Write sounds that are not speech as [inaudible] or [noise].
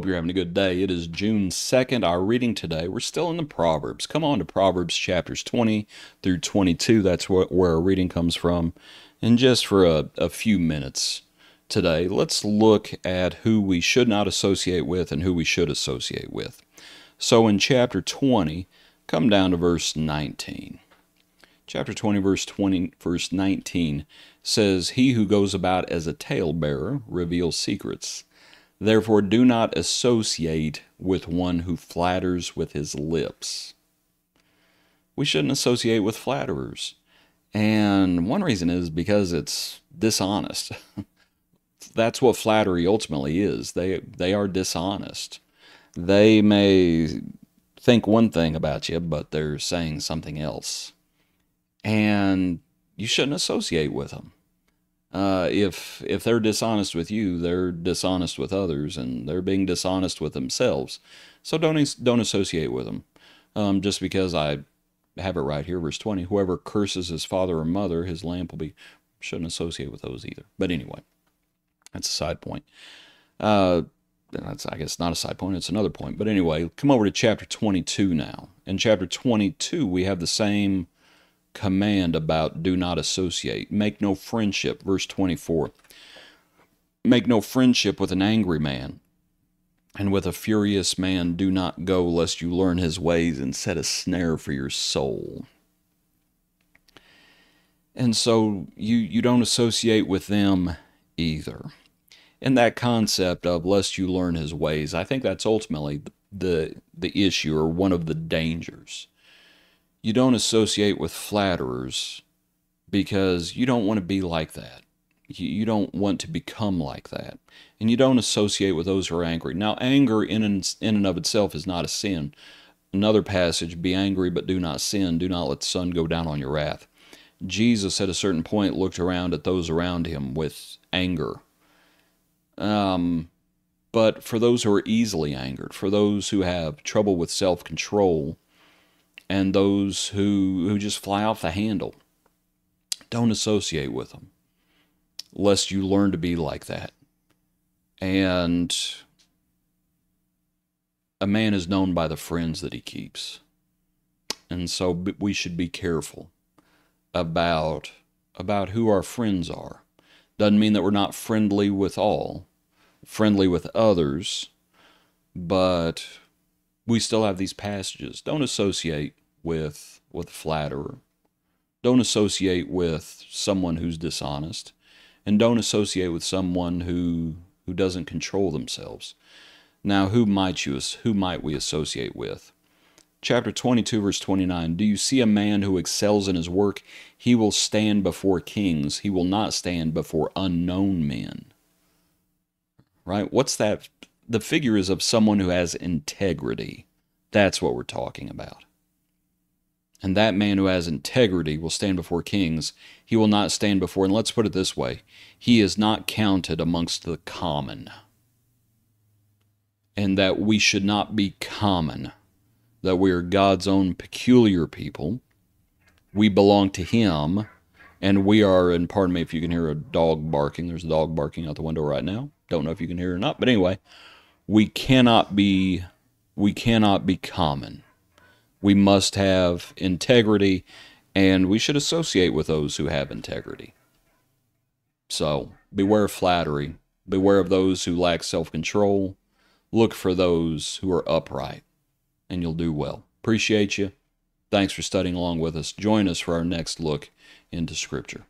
Hope you're having a good day. It is June 2nd. Our reading today, we're still in the Proverbs. Come on to Proverbs chapters 20 through 22. That's what, where our reading comes from. And just for a, a few minutes today, let's look at who we should not associate with and who we should associate with. So in chapter 20, come down to verse 19. Chapter 20, verse 20, verse 19 says, He who goes about as a talebearer reveals secrets Therefore, do not associate with one who flatters with his lips. We shouldn't associate with flatterers. And one reason is because it's dishonest. [laughs] That's what flattery ultimately is. They, they are dishonest. They may think one thing about you, but they're saying something else. And you shouldn't associate with them uh, if if they're dishonest with you, they're dishonest with others, and they're being dishonest with themselves. So don't don't associate with them. Um, just because I have it right here, verse twenty: whoever curses his father or mother, his lamp will be. Shouldn't associate with those either. But anyway, that's a side point. Uh, that's I guess not a side point; it's another point. But anyway, come over to chapter twenty-two now. In chapter twenty-two, we have the same command about do not associate. Make no friendship, verse 24. Make no friendship with an angry man, and with a furious man do not go, lest you learn his ways and set a snare for your soul. And so you, you don't associate with them either. And that concept of lest you learn his ways, I think that's ultimately the, the issue or one of the dangers you don't associate with flatterers because you don't want to be like that. You, don't want to become like that. And you don't associate with those who are angry. Now, anger in and, in and of itself is not a sin. Another passage be angry, but do not sin. Do not let the sun go down on your wrath. Jesus, at a certain point, looked around at those around him with anger. Um, but for those who are easily angered, for those who have trouble with self control, and those who who just fly off the handle. Don't associate with them, lest you learn to be like that. And a man is known by the friends that he keeps, and so we should be careful about about who our friends are. Doesn't mean that we're not friendly with all, friendly with others, but we still have these passages. Don't associate with with a flatterer. Don't associate with someone who's dishonest, and don't associate with someone who who doesn't control themselves. Now, who might you who might we associate with? Chapter 22 verse 29. Do you see a man who excels in his work? He will stand before kings. He will not stand before unknown men. Right? What's that the figure is of someone who has integrity. That's what we're talking about. And that man who has integrity will stand before kings. He will not stand before, and let's put it this way he is not counted amongst the common. And that we should not be common, that we are God's own peculiar people. We belong to Him, and we are, and pardon me if you can hear a dog barking. There's a dog barking out the window right now. Don't know if you can hear it or not, but anyway, we cannot be we cannot be common. We must have integrity, and we should associate with those who have integrity. So beware of flattery. Beware of those who lack self control. Look for those who are upright, and you'll do well. Appreciate you. Thanks for studying along with us. Join us for our next look into Scripture.